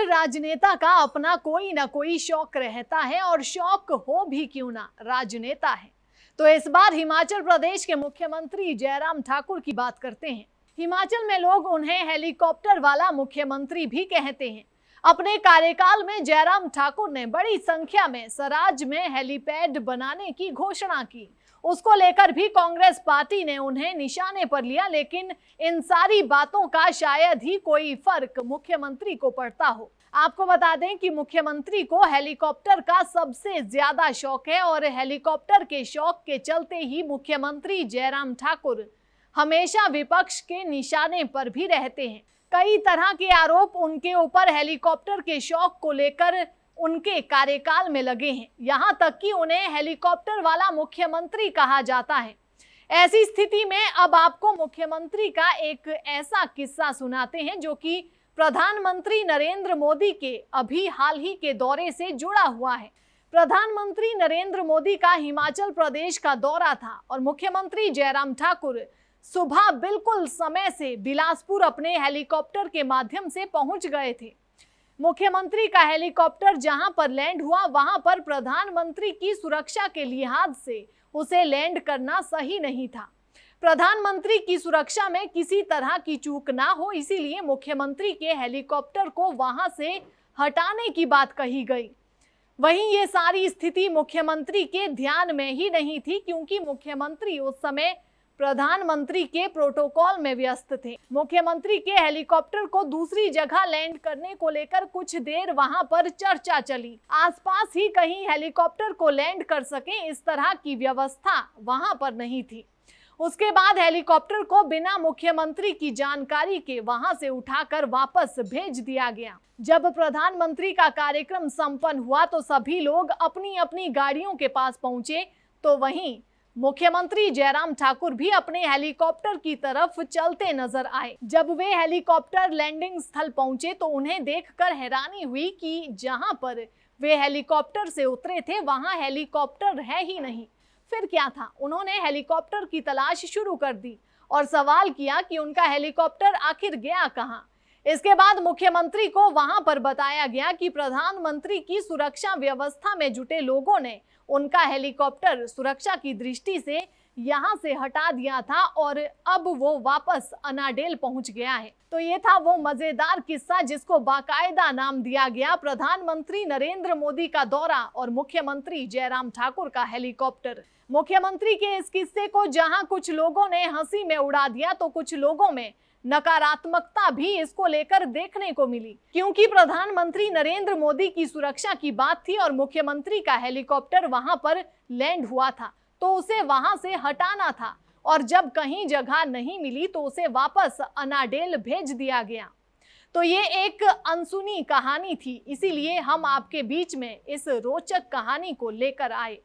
हर राजनेता का अपना कोई ना कोई शौक रहता है और शौक हो भी क्यों ना राजनेता है तो इस बार हिमाचल प्रदेश के मुख्यमंत्री जयराम ठाकुर की बात करते हैं हिमाचल में लोग उन्हें हेलीकॉप्टर वाला मुख्यमंत्री भी कहते हैं अपने कार्यकाल में जयराम ठाकुर ने बड़ी संख्या में सराज में हेलीपैड बनाने की घोषणा की उसको लेकर भी कांग्रेस पार्टी ने उन्हें निशाने पर लिया लेकिन इन सारी बातों का शायद ही कोई फर्क मुख्यमंत्री को पड़ता हो आपको बता दें कि मुख्यमंत्री को हेलीकॉप्टर का सबसे ज्यादा शौक है और हेलीकॉप्टर के शौक के चलते ही मुख्यमंत्री जयराम ठाकुर हमेशा विपक्ष के निशाने पर भी रहते हैं कई तरह के आरोप उनके ऊपर हेलीकॉप्टर के शौक को लेकर उनके कार्यकाल में लगे हैं यहां तक कि उन्हें हेलीकॉप्टर वाला मुख्यमंत्री कहा जाता है ऐसी स्थिति में अब आपको मुख्यमंत्री का एक ऐसा किस्सा सुनाते हैं जो कि प्रधानमंत्री नरेंद्र मोदी के अभी हाल ही के दौरे से जुड़ा हुआ है प्रधानमंत्री नरेंद्र मोदी का हिमाचल प्रदेश का दौरा था और मुख्यमंत्री जयराम ठाकुर सुबह बिल्कुल समय से बिलासपुर अपने हेलीकॉप्टर के माध्यम से पहुंच गए थे मुख्यमंत्री का हेलीकॉप्टर जहां पर लैंड हुआ वहां पर प्रधानमंत्री की सुरक्षा के लिहाज से उसे लैंड करना सही नहीं था प्रधानमंत्री की सुरक्षा में किसी तरह की चूक ना हो इसीलिए मुख्यमंत्री के हेलीकॉप्टर को वहां से हटाने की बात कही गई वहीं ये सारी स्थिति मुख्यमंत्री के ध्यान में ही नहीं थी क्योंकि मुख्यमंत्री उस समय प्रधानमंत्री के प्रोटोकॉल में व्यस्त थे मुख्यमंत्री के हेलीकॉप्टर को दूसरी जगह लैंड करने को लेकर कुछ देर वहां पर चर्चा चली आसपास ही कहीं हेलीकॉप्टर को लैंड कर सके इस तरह की व्यवस्था वहां पर नहीं थी उसके बाद हेलीकॉप्टर को बिना मुख्यमंत्री की जानकारी के वहां से उठाकर वापस भेज दिया गया जब प्रधानमंत्री का कार्यक्रम संपन्न हुआ तो सभी लोग अपनी अपनी गाड़ियों के पास पहुंचे तो वहीं मुख्यमंत्री जयराम ठाकुर भी अपने हेलीकॉप्टर की तरफ चलते नजर आए जब वे हेलीकॉप्टर लैंडिंग स्थल पहुंचे तो उन्हें देखकर हैरानी हुई कि जहां पर वे हेलीकॉप्टर से उतरे थे वहां हेलीकॉप्टर है ही नहीं फिर क्या था उन्होंने हेलीकॉप्टर की तलाश शुरू कर दी और सवाल किया कि उनका हेलीकॉप्टर आखिर गया कहाँ इसके बाद मुख्यमंत्री को वहां पर बताया गया कि प्रधानमंत्री की सुरक्षा व्यवस्था में जुटे लोगों ने उनका हेलीकॉप्टर सुरक्षा की दृष्टि से यहाँ से हटा दिया था और अब वो वापस अनाडेल पहुंच गया है तो ये था वो मजेदार किस्सा जिसको बाकायदा नाम दिया गया प्रधानमंत्री नरेंद्र मोदी का दौरा और मुख्यमंत्री जयराम ठाकुर का हेलीकॉप्टर मुख्यमंत्री के इस किस्से को जहां कुछ लोगों ने हंसी में उड़ा दिया तो कुछ लोगों में नकारात्मकता भी इसको लेकर देखने को मिली क्योंकि प्रधानमंत्री नरेंद्र मोदी की सुरक्षा की बात थी और मुख्यमंत्री का हेलीकॉप्टर वहां पर लैंड हुआ था तो उसे वहां से हटाना था और जब कहीं जगह नहीं मिली तो उसे वापस अनाडेल भेज दिया गया तो ये एक अनसुनी कहानी थी इसीलिए हम आपके बीच में इस रोचक कहानी को लेकर आए